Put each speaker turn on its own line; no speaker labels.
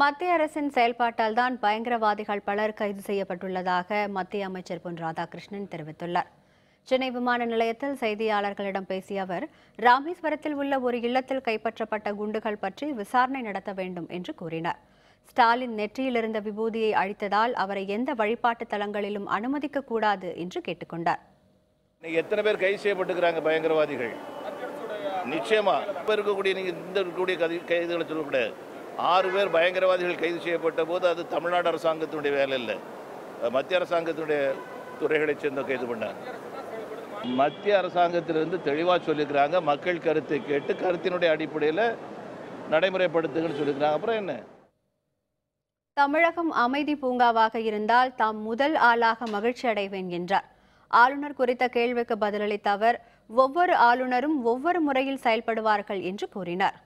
மத்திய அரசின் செயல்பாட்டால் தான் பயங்கரவாதிகள் பலர் கைது செய்யப்பட்டுள்ளதாக மத்திய அமைச்சர் பொன் ராதாகிருஷ்ணன் தெரிவித்துள்ளார் சென்னை விமான நிலையத்தில் செய்தியாளர்களிடம் பேசிய அவர் ராமேஸ்வரத்தில் உள்ள ஒரு இல்லத்தில் கைப்பற்றப்பட்ட குண்டுகள் பற்றி விசாரணை நடத்த வேண்டும் என்று கூறினார் ஸ்டாலின் நெற்றியிலிருந்த விபூதியை அழித்ததால் அவரை எந்த வழிபாட்டு தலங்களிலும் அனுமதிக்க கூடாது என்று கேட்டுக்கொண்டார்
எத்தனை பேர் கைது செய்யப்பட்டுக்கிறாங்க பயங்கரவாதிகள் நிச்சயமா இப்ப இருக்கக்கூடிய கைதுகளை சொல்லக்கூடாது ஆறு பேர் பயங்கரவாதிகள் கைது செய்யப்பட்ட போது அது தமிழ்நாடு அரசாங்கத்தினுடைய வேலை இல்லை மத்திய அரசாங்கத்தினுடைய துறைகளைச் சேர்ந்த கைது பண்ணார் மத்திய அரசாங்கத்திலிருந்து தெளிவாக சொல்லியிருக்கிறாங்க மக்கள் கருத்தை கேட்டு கருத்தினுடைய அடிப்படையில் நடைமுறைப்படுத்துங்கன்னு சொல்லியிருக்கிறாங்க அப்புறம் என்ன
தமிழகம் அமைதி பூங்காவாக இருந்தால் தாம் முதல் ஆளாக மகிழ்ச்சி அடைவேன் என்றார் ஆளுநர் குறித்த கேள்விக்கு பதிலளித்த அவர் ஒவ்வொரு ஆளுநரும் ஒவ்வொரு முறையில் செயல்படுவார்கள் என்று கூறினார்